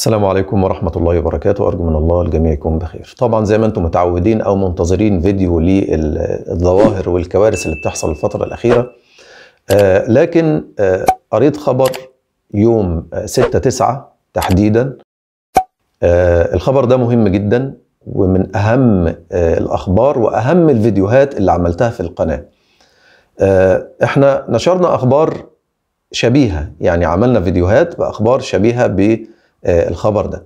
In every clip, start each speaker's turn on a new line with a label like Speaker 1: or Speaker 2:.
Speaker 1: السلام عليكم ورحمة الله وبركاته أرجو من الله الجميع يكون بخير طبعا زي ما انتم متعودين أو منتظرين فيديو للظواهر والكوارث اللي بتحصل الفترة الأخيرة آه لكن آه قريت خبر يوم 6 9 تحديدا آه الخبر ده مهم جدا ومن أهم آه الأخبار وأهم الفيديوهات اللي عملتها في القناة آه احنا نشرنا أخبار شبيهة يعني عملنا فيديوهات بأخبار شبيهة بالخبر آه، الخبر ده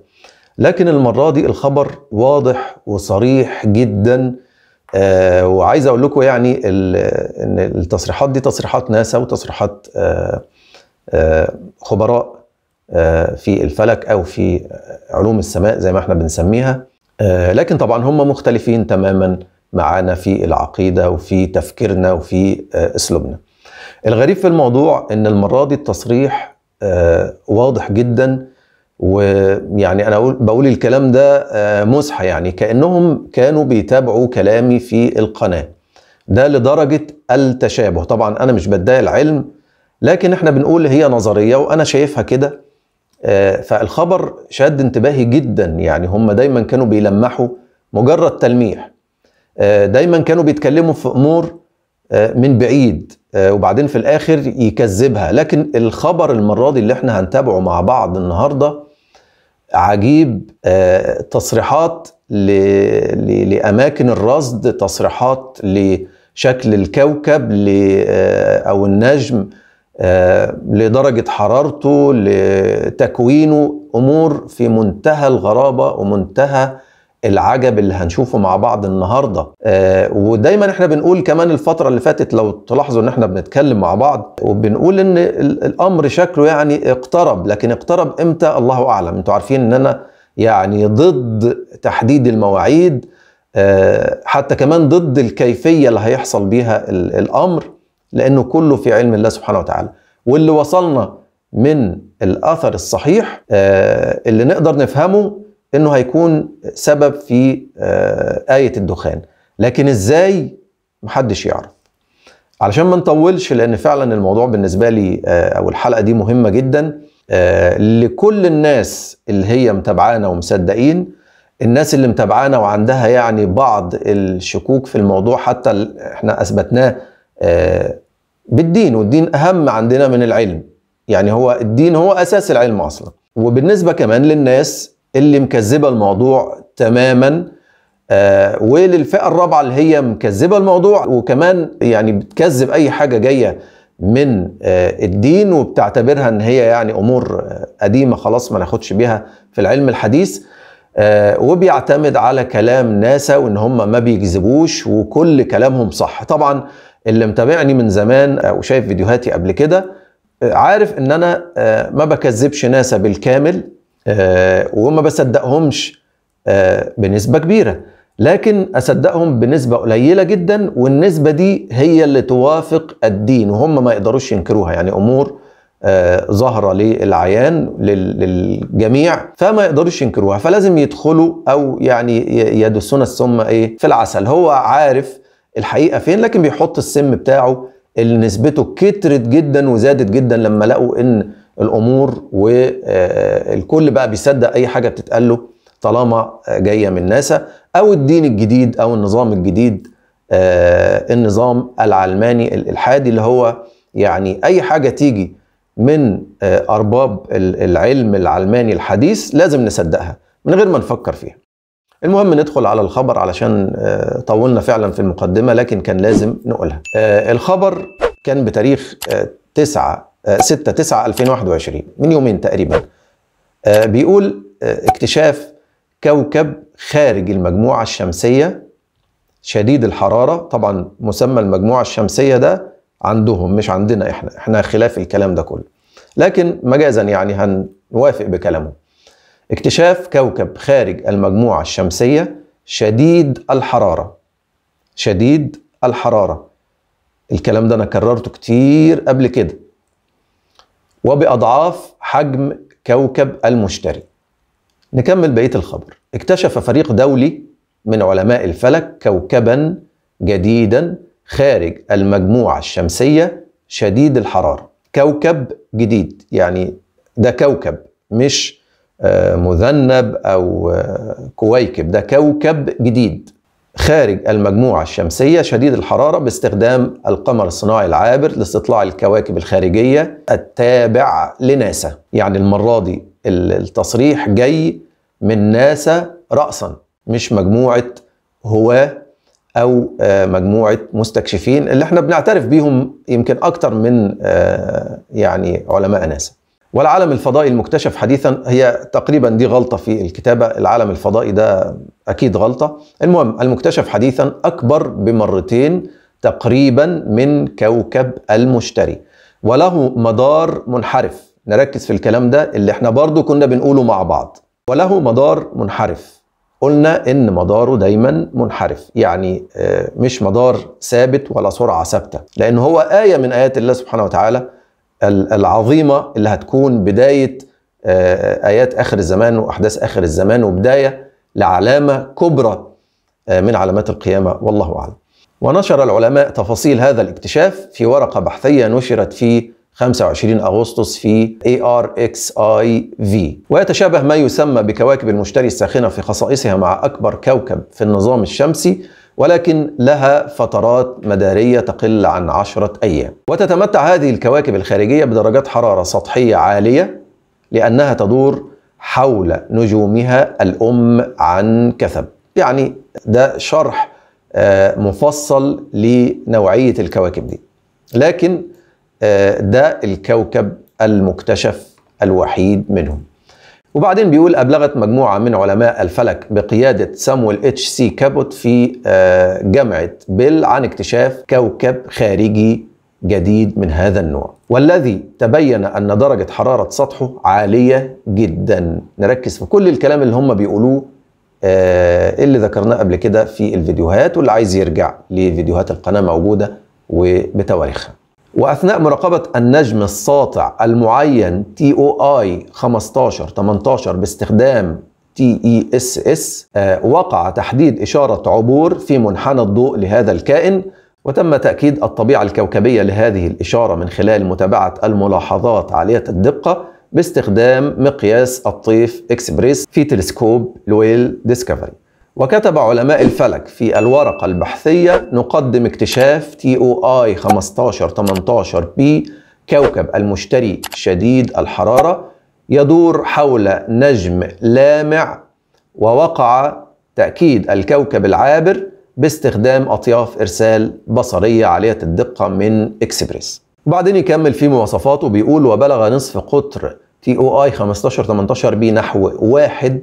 Speaker 1: لكن المرة دي الخبر واضح وصريح جدا آه، وعايز اقول لكم يعني ان التصريحات دي تصريحات ناسا وتصريحات آه، خبراء في الفلك او في علوم السماء زي ما احنا بنسميها لكن طبعا هم مختلفين تماما معانا في العقيده وفي تفكيرنا وفي اسلوبنا. الغريب في الموضوع ان المره دي التصريح واضح جدا ويعني انا بقول الكلام ده آه، مزحه يعني كانهم كانوا بيتابعوا كلامي في القناه ده لدرجه التشابه طبعا انا مش بدعي العلم لكن احنا بنقول هي نظريه وانا شايفها كده آه، فالخبر شد انتباهي جدا يعني هم دايما كانوا بيلمحوا مجرد تلميح آه، دايما كانوا بيتكلموا في امور من بعيد وبعدين في الاخر يكذبها لكن الخبر المره دي اللي احنا هنتابعه مع بعض النهارده عجيب آه، تصريحات لأماكن الرصد تصريحات لشكل الكوكب آه، أو النجم آه، لدرجة حرارته لتكوينه أمور في منتهى الغرابة ومنتهى العجب اللي هنشوفه مع بعض النهارده آه ودايما احنا بنقول كمان الفتره اللي فاتت لو تلاحظوا ان احنا بنتكلم مع بعض وبنقول ان الامر شكله يعني اقترب لكن اقترب امتى الله اعلم انتوا عارفين ان انا يعني ضد تحديد المواعيد آه حتى كمان ضد الكيفيه اللي هيحصل بيها الامر لانه كله في علم الله سبحانه وتعالى واللي وصلنا من الاثر الصحيح آه، اللي نقدر نفهمه انه هيكون سبب في آه، آية الدخان لكن ازاي محدش يعرف علشان ما نطولش لان فعلا الموضوع بالنسبة لي آه، او الحلقة دي مهمة جدا آه، لكل الناس اللي هي متابعانا ومصدقين الناس اللي متابعانا وعندها يعني بعض الشكوك في الموضوع حتى احنا اثبتناه بالدين والدين اهم عندنا من العلم يعني هو الدين هو اساس العلم اصلا وبالنسبه كمان للناس اللي مكذبه الموضوع تماما آه وللفئه الرابعه اللي هي مكذبه الموضوع وكمان يعني بتكذب اي حاجه جايه من آه الدين وبتعتبرها ان هي يعني امور آه قديمه خلاص ما ناخدش بيها في العلم الحديث آه وبيعتمد على كلام ناسا وان هم ما بيكذبوش وكل كلامهم صح طبعا اللي متابعني من زمان او آه، شايف فيديوهاتي قبل كده آه، عارف ان انا آه، ما بكذبش ناسا بالكامل آه، وما بصدقهمش آه، بنسبه كبيره لكن اصدقهم بنسبه قليله جدا والنسبه دي هي اللي توافق الدين وهم ما يقدروش ينكروها يعني امور آه، ظاهره للعيان للجميع فما يقدروش ينكروها فلازم يدخلوا او يعني يدسون السم ايه في العسل هو عارف الحقيقه فين لكن بيحط السم بتاعه اللي نسبته كترت جدا وزادت جدا لما لقوا ان الامور والكل آه، بقى بيصدق اي حاجه بتتقال له طالما آه، جايه من ناسا او الدين الجديد او النظام الجديد آه، النظام العلماني الالحادي اللي هو يعني اي حاجه تيجي من ارباب العلم العلماني الحديث لازم نصدقها من غير ما نفكر فيها المهم ندخل على الخبر علشان طولنا فعلا في المقدمه لكن كان لازم نقولها الخبر كان بتاريخ 9 6 9 2021 من يومين تقريبا آه، بيقول آه، اكتشاف كوكب خارج المجموعة الشمسية شديد الحرارة طبعا مسمى المجموعة الشمسية ده عندهم مش عندنا احنا احنا خلاف الكلام ده كله لكن مجازا يعني هنوافق بكلامه اكتشاف كوكب خارج المجموعة الشمسية شديد الحرارة شديد الحرارة الكلام ده انا كررته كتير قبل كده وبأضعاف حجم كوكب المشتري نكمل بقية الخبر اكتشف فريق دولي من علماء الفلك كوكبا جديدا خارج المجموعة الشمسية شديد الحرارة كوكب جديد يعني ده كوكب مش آه، مذنب أو آه، كويكب ده كوكب جديد خارج المجموعة الشمسية شديد الحرارة باستخدام القمر الصناعي العابر لاستطلاع الكواكب الخارجية التابع لناسا يعني المرة دي التصريح جاي من ناسا رأسا مش مجموعة هواة أو آه، مجموعة مستكشفين اللي احنا بنعترف بيهم يمكن أكتر من آه، يعني علماء ناسا والعالم الفضائي المكتشف حديثا هي تقريبا دي غلطة في الكتابة العالم الفضائي ده أكيد غلطة المهم المكتشف حديثا أكبر بمرتين تقريبا من كوكب المشتري وله مدار منحرف نركز في الكلام ده اللي احنا برضو كنا بنقوله مع بعض وله مدار منحرف قلنا ان مداره دايما منحرف يعني آه، مش مدار ثابت ولا سرعة ثابتة لان هو آية من آيات الله سبحانه وتعالى العظيمه اللي هتكون بدايه آه، ايات اخر الزمان واحداث اخر الزمان وبدايه لعلامه كبرى آه، من علامات القيامه والله اعلم. ونشر العلماء تفاصيل هذا الاكتشاف في ورقه بحثيه نشرت في 25 اغسطس في ARXIV ويتشابه ما يسمى بكواكب المشتري الساخنه في خصائصها مع اكبر كوكب في النظام الشمسي ولكن لها فترات مدارية تقل عن عشرة أيام وتتمتع هذه الكواكب الخارجية بدرجات حرارة سطحية عالية لأنها تدور حول نجومها الأم عن كثب يعني ده شرح آه، مفصل لنوعية الكواكب دي لكن آه، ده الكوكب المكتشف الوحيد منهم وبعدين بيقول أبلغت مجموعة من علماء الفلك بقيادة سامويل اتش سي كابوت في آه، جامعة بيل عن اكتشاف كوكب خارجي جديد من هذا النوع والذي تبين أن درجة حرارة سطحه عالية جدا نركز في كل الكلام اللي هم بيقولوه آه، اللي ذكرناه قبل كده في الفيديوهات واللي عايز يرجع لفيديوهات القناة موجودة وبتواريخها واثناء مراقبه النجم الساطع المعين تي او اي 15 18 باستخدام تي اي اس اس آه، وقع تحديد اشاره عبور في منحنى الضوء لهذا الكائن وتم تاكيد الطبيعه الكوكبيه لهذه الاشاره من خلال متابعه الملاحظات عاليه الدقه باستخدام مقياس الطيف اكسبريس في تلسكوب لويل ديسكفري وكتب علماء الفلك في الورقة البحثية نقدم اكتشاف تي او اي 15 18 بي كوكب المشتري شديد الحرارة يدور حول نجم لامع ووقع تأكيد الكوكب العابر باستخدام أطياف إرسال بصرية عالية الدقة من إكسبريس وبعدين يكمل في مواصفاته بيقول وبلغ نصف قطر تي او اي 15 18 بي نحو واحد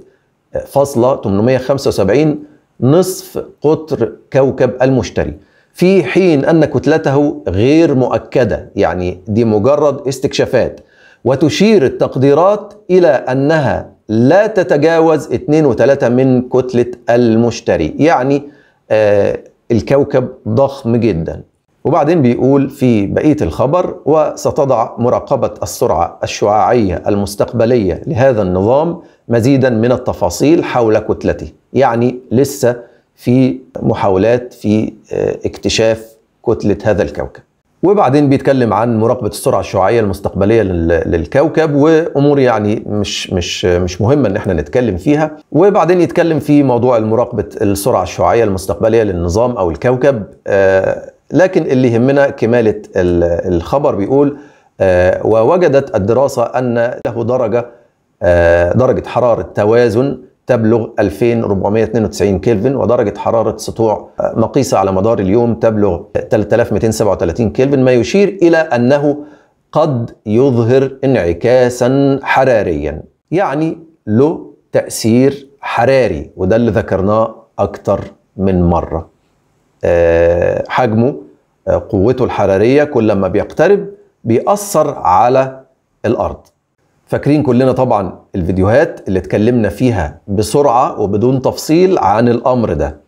Speaker 1: فاصلة 875 نصف قطر كوكب المشتري في حين أن كتلته غير مؤكدة يعني دي مجرد استكشافات وتشير التقديرات إلى أنها لا تتجاوز 2 و من كتلة المشتري يعني آه الكوكب ضخم جداً وبعدين بيقول في بقية الخبر وستضع مراقبة السرعة الشعاعية المستقبلية لهذا النظام مزيدا من التفاصيل حول كتلته يعني لسه في محاولات في آه، اكتشاف كتلة هذا الكوكب وبعدين بيتكلم عن مراقبة السرعة الشعاعية المستقبلية للكوكب وأمور يعني مش مش مش مهمة إن احنا نتكلم فيها وبعدين يتكلم في موضوع مراقبة السرعة الشعاعية المستقبلية للنظام أو الكوكب آه لكن اللي يهمنا كمالة الخبر بيقول آه، ووجدت الدراسة أن له درجة آه، درجة حرارة توازن تبلغ 2492 كلفن ودرجة حرارة سطوع آه، مقيسة على مدار اليوم تبلغ 3237 كلفن ما يشير إلى أنه قد يظهر انعكاسا حراريا يعني له تأثير حراري وده اللي ذكرناه أكثر من مرة حجمه قوته الحرارية كل ما بيقترب بيأثر على الأرض فاكرين كلنا طبعا الفيديوهات اللي اتكلمنا فيها بسرعة وبدون تفصيل عن الأمر ده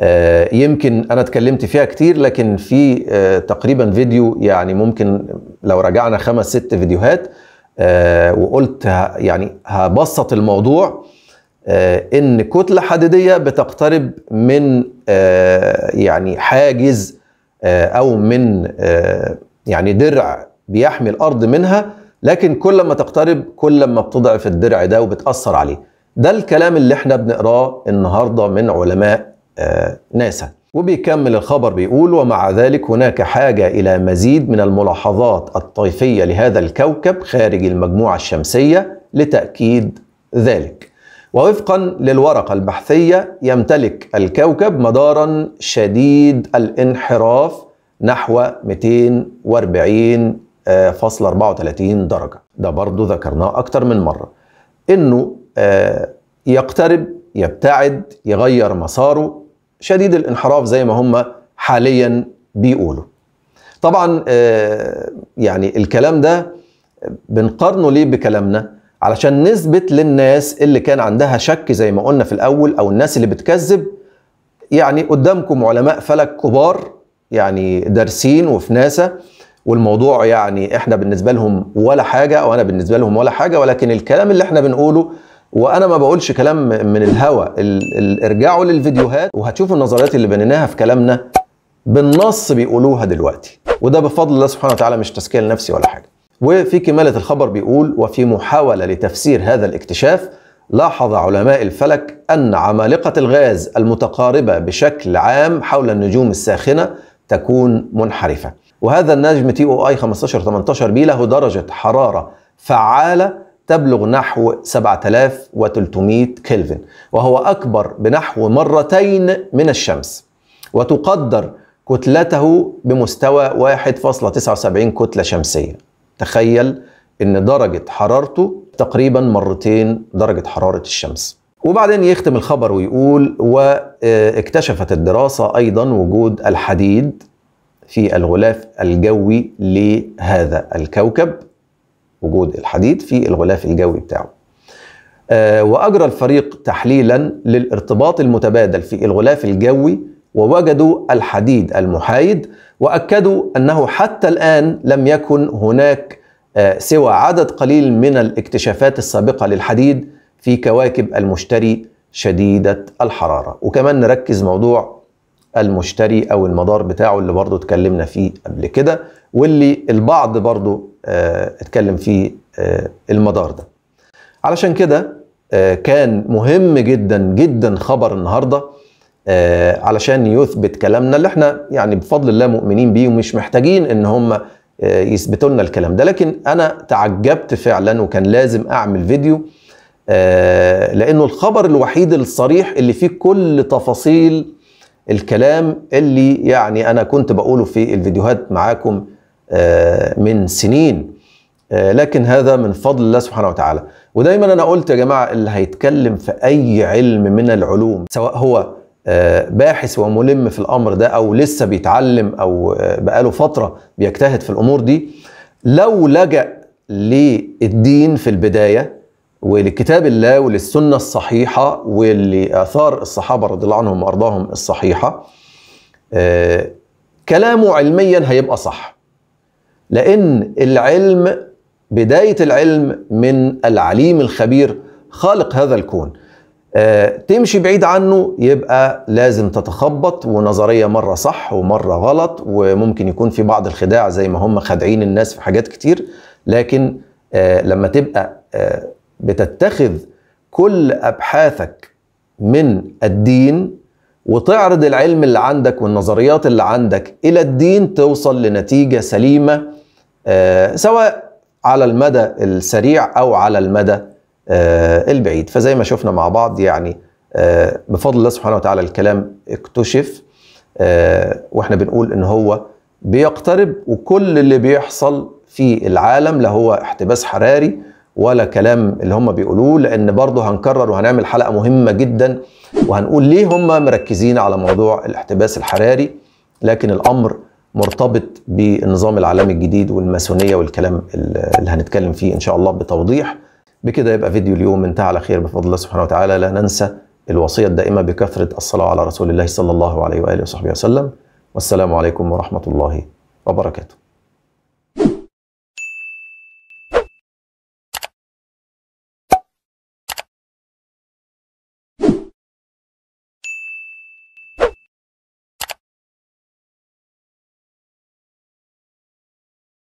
Speaker 1: آه، يمكن أنا اتكلمت فيها كتير لكن في آه، تقريبا فيديو يعني ممكن لو رجعنا خمس ست فيديوهات آه، وقلت يعني هبسط الموضوع ان كتلة حديدية بتقترب من آه، يعني حاجز آه، او من آه، يعني درع بيحمي الارض منها لكن كل ما تقترب كل ما بتضعف الدرع ده وبتاثر عليه ده الكلام اللي احنا بنقراه النهارده من علماء ناسا وبيكمل الخبر بيقول ومع ذلك هناك حاجة إلى مزيد من الملاحظات الطيفية لهذا الكوكب خارج المجموعة الشمسية لتأكيد ذلك ووفقا للورقة البحثية يمتلك الكوكب مدارا شديد الانحراف نحو 240.34 درجة ده برضو ذكرناه أكتر من مرة إنه آه، يقترب يبتعد يغير مساره شديد الانحراف زي ما هم حاليا بيقولوا طبعا آه، يعني الكلام ده بنقارنه ليه بكلامنا علشان نثبت للناس اللي كان عندها شك زي ما قلنا في الأول أو الناس اللي بتكذب يعني قدامكم علماء فلك كبار يعني دارسين وفي ناسا والموضوع يعني احنا بالنسبه لهم ولا حاجه او انا بالنسبه لهم ولا حاجه ولكن الكلام اللي احنا بنقوله وانا ما بقولش كلام من الهوى ارجعوا للفيديوهات وهتشوفوا النظريات اللي بنيناها في كلامنا بالنص بيقولوها دلوقتي وده بفضل الله سبحانه وتعالى مش تزكيه لنفسي ولا حاجه وفي كمالة الخبر بيقول وفي محاولة لتفسير هذا الاكتشاف لاحظ علماء الفلك أن عمالقة الغاز المتقاربة بشكل عام حول النجوم الساخنة تكون منحرفة وهذا النجم تي او اي 18 بي له درجة حرارة فعالة تبلغ نحو 7300 كلفن وهو أكبر بنحو مرتين من الشمس وتقدر كتلته بمستوى 1.79 كتلة شمسية تخيل ان درجة حرارته تقريبا مرتين درجة حرارة الشمس وبعدين يختم الخبر ويقول واكتشفت الدراسة أيضا وجود الحديد في الغلاف الجوي لهذا الكوكب وجود الحديد في الغلاف الجوي بتاعه آه، وأجرى الفريق تحليلا للارتباط المتبادل في الغلاف الجوي ووجدوا الحديد المحايد واكدوا انه حتى الان لم يكن هناك آه، سوى عدد قليل من الاكتشافات السابقه للحديد في كواكب المشتري شديده الحراره وكمان نركز موضوع المشتري او المدار بتاعه اللي برضه اتكلمنا فيه قبل كده واللي البعض برضه آه، اتكلم فيه آه، المدار ده علشان كده كان مهم جدا جدا خبر النهارده آه علشان يثبت كلامنا اللي احنا يعني بفضل الله مؤمنين بيه ومش محتاجين ان هم آه يثبتوا لنا الكلام ده لكن انا تعجبت فعلا وكان لازم اعمل فيديو آه لانه الخبر الوحيد الصريح اللي فيه كل تفاصيل الكلام اللي يعني انا كنت بقوله في الفيديوهات معاكم آه، من سنين آه، لكن هذا من فضل الله سبحانه وتعالى ودايما انا قلت يا جماعه اللي هيتكلم في اي علم من العلوم سواء هو آه، باحث وملم في الامر ده او لسه بيتعلم او آه، بقاله فتره بيجتهد في الامور دي لو لجا للدين في البدايه ولكتاب الله وللسنه الصحيحه ولاثار الصحابه رضي الله عنهم وارضاهم الصحيحه آه، كلامه علميا هيبقى صح لان العلم بدايه العلم من العليم الخبير خالق هذا الكون آه، تمشي بعيد عنه يبقى لازم تتخبط ونظرية مرة صح ومرة غلط وممكن يكون في بعض الخداع زي ما هم خادعين الناس في حاجات كتير لكن آه، لما تبقى آه، بتتخذ كل أبحاثك من الدين وتعرض العلم اللي عندك والنظريات اللي عندك إلى الدين توصل لنتيجة سليمة سواء على المدى السريع أو على المدى آه، البعيد فزي ما شفنا مع بعض يعني آه، بفضل الله سبحانه وتعالى الكلام اكتشف آه، واحنا بنقول ان هو بيقترب وكل اللي بيحصل في العالم لا هو احتباس حراري ولا كلام اللي هم بيقولوه لان برضه هنكرر وهنعمل حلقه مهمه جدا وهنقول ليه هم مركزين على موضوع الاحتباس الحراري لكن الامر مرتبط بالنظام العالمي الجديد والماسونيه والكلام اللي هنتكلم فيه ان شاء الله بتوضيح بكده يبقى فيديو اليوم انتهى على خير بفضل الله سبحانه وتعالى لا ننسى الوصية الدائمة بكثرة الصلاة على رسول الله صلى الله عليه وآله وصحبه وسلم والسلام عليكم ورحمة الله وبركاته